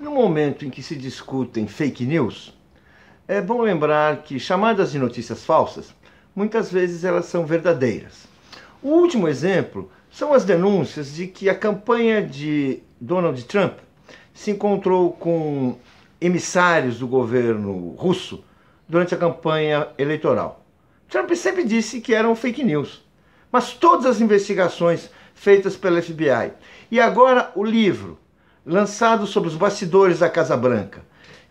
No momento em que se discutem fake news, é bom lembrar que chamadas de notícias falsas, muitas vezes elas são verdadeiras. O último exemplo são as denúncias de que a campanha de Donald Trump se encontrou com emissários do governo russo durante a campanha eleitoral. Trump sempre disse que eram fake news, mas todas as investigações feitas pela FBI e agora o livro lançado sobre os bastidores da Casa Branca,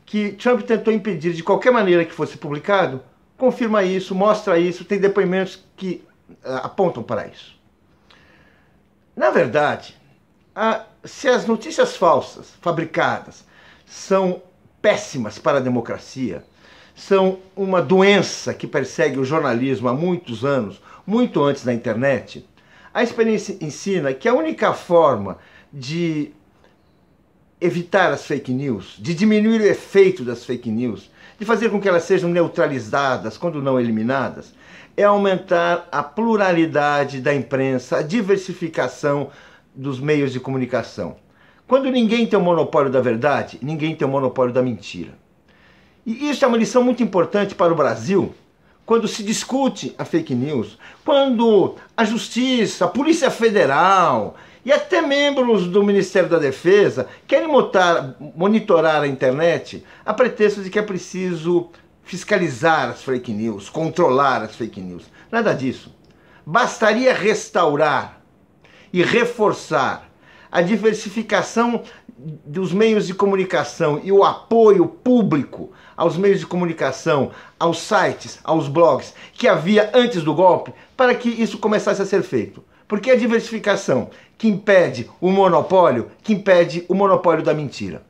que Trump tentou impedir de qualquer maneira que fosse publicado, confirma isso, mostra isso, tem depoimentos que eh, apontam para isso. Na verdade, a, se as notícias falsas, fabricadas, são péssimas para a democracia, são uma doença que persegue o jornalismo há muitos anos, muito antes da internet, a experiência ensina que a única forma de evitar as fake news, de diminuir o efeito das fake news, de fazer com que elas sejam neutralizadas, quando não eliminadas, é aumentar a pluralidade da imprensa, a diversificação dos meios de comunicação. Quando ninguém tem o monopólio da verdade, ninguém tem o monopólio da mentira. E isso é uma lição muito importante para o Brasil, quando se discute a fake news, quando a justiça, a Polícia Federal, e até membros do Ministério da Defesa querem monitorar a internet a pretexto de que é preciso fiscalizar as fake news, controlar as fake news. Nada disso. Bastaria restaurar e reforçar a diversificação dos meios de comunicação e o apoio público aos meios de comunicação, aos sites, aos blogs que havia antes do golpe, para que isso começasse a ser feito. Porque a diversificação que impede o monopólio, que impede o monopólio da mentira.